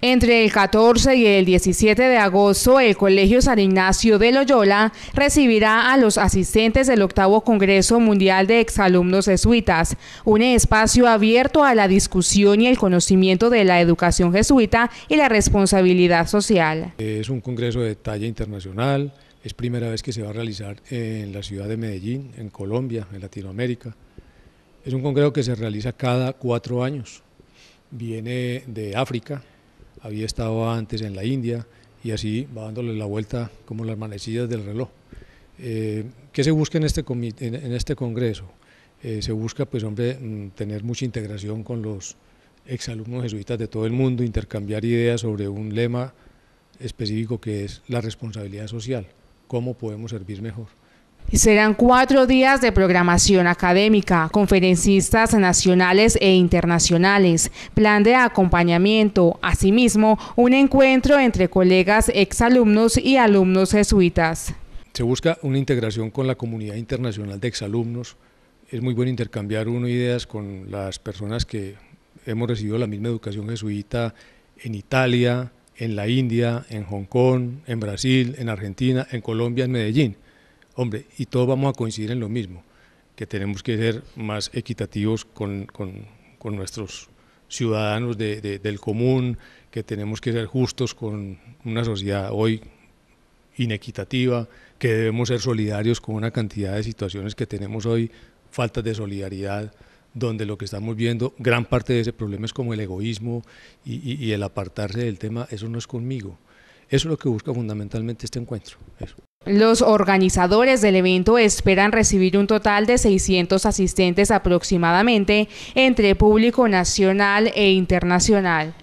Entre el 14 y el 17 de agosto, el Colegio San Ignacio de Loyola recibirá a los asistentes del octavo Congreso Mundial de Exalumnos Jesuitas, un espacio abierto a la discusión y el conocimiento de la educación jesuita y la responsabilidad social. Es un congreso de talla internacional, es primera vez que se va a realizar en la ciudad de Medellín, en Colombia, en Latinoamérica. Es un congreso que se realiza cada cuatro años, viene de África, había estado antes en la India y así va dándole la vuelta como las manecillas del reloj. Eh, ¿Qué se busca en este, en este Congreso? Eh, se busca, pues hombre, mm, tener mucha integración con los exalumnos jesuitas de todo el mundo, intercambiar ideas sobre un lema específico que es la responsabilidad social, cómo podemos servir mejor. Serán cuatro días de programación académica, conferencistas nacionales e internacionales, plan de acompañamiento, asimismo un encuentro entre colegas exalumnos y alumnos jesuitas. Se busca una integración con la comunidad internacional de exalumnos. Es muy bueno intercambiar uno ideas con las personas que hemos recibido la misma educación jesuita en Italia, en la India, en Hong Kong, en Brasil, en Argentina, en Colombia, en Medellín. Hombre, y todos vamos a coincidir en lo mismo, que tenemos que ser más equitativos con, con, nuestros ciudadanos del común, que tenemos que ser justos con una sociedad hoy inequitativa, que debemos ser solidarios con una cantidad de situaciones que tenemos hoy, falta de solidaridad, donde lo que estamos viendo, gran parte de ese problema es como el egoísmo y, el apartarse del tema, eso no es conmigo. Eso es lo que busca fundamentalmente este encuentro. Los organizadores del evento esperan recibir un total de 600 asistentes aproximadamente entre público nacional e internacional.